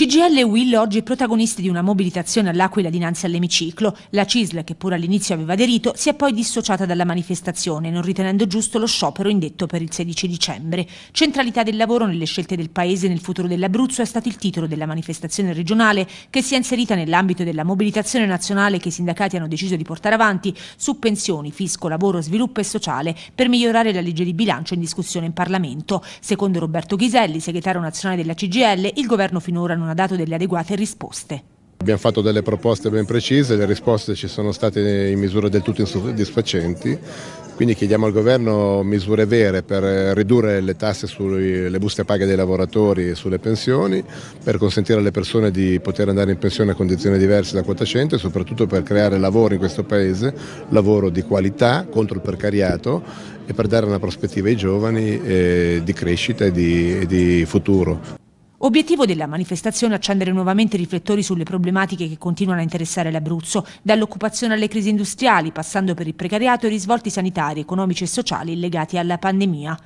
CGL e Will oggi protagonisti di una mobilitazione all'Aquila dinanzi all'emiciclo. La CISL, che pure all'inizio aveva aderito, si è poi dissociata dalla manifestazione, non ritenendo giusto lo sciopero indetto per il 16 dicembre. Centralità del lavoro nelle scelte del Paese e nel futuro dell'Abruzzo è stato il titolo della manifestazione regionale che si è inserita nell'ambito della mobilitazione nazionale che i sindacati hanno deciso di portare avanti su pensioni, fisco, lavoro, sviluppo e sociale per migliorare la legge di bilancio in discussione in Parlamento. Secondo Roberto Ghiselli, segretario nazionale della CGL, il governo finora non non ha dato delle adeguate risposte. Abbiamo fatto delle proposte ben precise, le risposte ci sono state in misura del tutto insoddisfacenti, quindi chiediamo al governo misure vere per ridurre le tasse sulle buste paghe dei lavoratori e sulle pensioni, per consentire alle persone di poter andare in pensione a condizioni diverse da quota 100 e soprattutto per creare lavoro in questo paese, lavoro di qualità contro il precariato e per dare una prospettiva ai giovani eh, di crescita e di futuro. Obiettivo della manifestazione accendere nuovamente i riflettori sulle problematiche che continuano a interessare l'Abruzzo, dall'occupazione alle crisi industriali, passando per il precariato e risvolti sanitari, economici e sociali legati alla pandemia.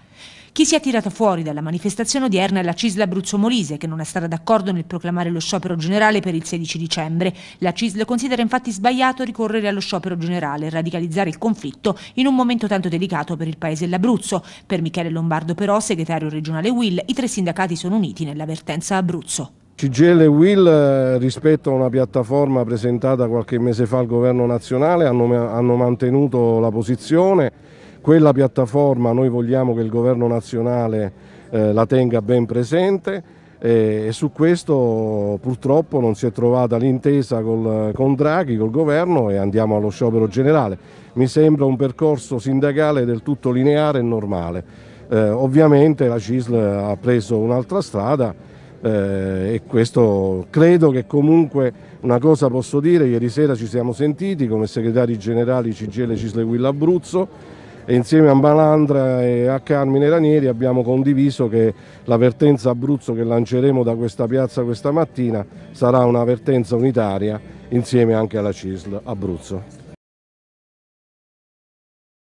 Chi si è tirato fuori dalla manifestazione odierna è la Cisla Abruzzo Molise, che non è stata d'accordo nel proclamare lo sciopero generale per il 16 dicembre. La Cisla considera infatti sbagliato ricorrere allo sciopero generale e radicalizzare il conflitto in un momento tanto delicato per il paese e l'Abruzzo. Per Michele Lombardo, però, segretario regionale Will, i tre sindacati sono uniti nell'avvertenza Abruzzo. CGL e Will eh, rispetto a una piattaforma presentata qualche mese fa al governo nazionale hanno, hanno mantenuto la posizione quella piattaforma noi vogliamo che il governo nazionale eh, la tenga ben presente e, e su questo purtroppo non si è trovata l'intesa con Draghi, col governo e andiamo allo sciopero generale. Mi sembra un percorso sindacale del tutto lineare e normale. Eh, ovviamente la CISL ha preso un'altra strada eh, e questo credo che comunque una cosa posso dire, ieri sera ci siamo sentiti come segretari generali CGL Cisle Guilla Abruzzo e insieme a Malandra e a Carmine Ranieri abbiamo condiviso che la vertenza Abruzzo che lanceremo da questa piazza questa mattina sarà una vertenza unitaria insieme anche alla CISL Abruzzo.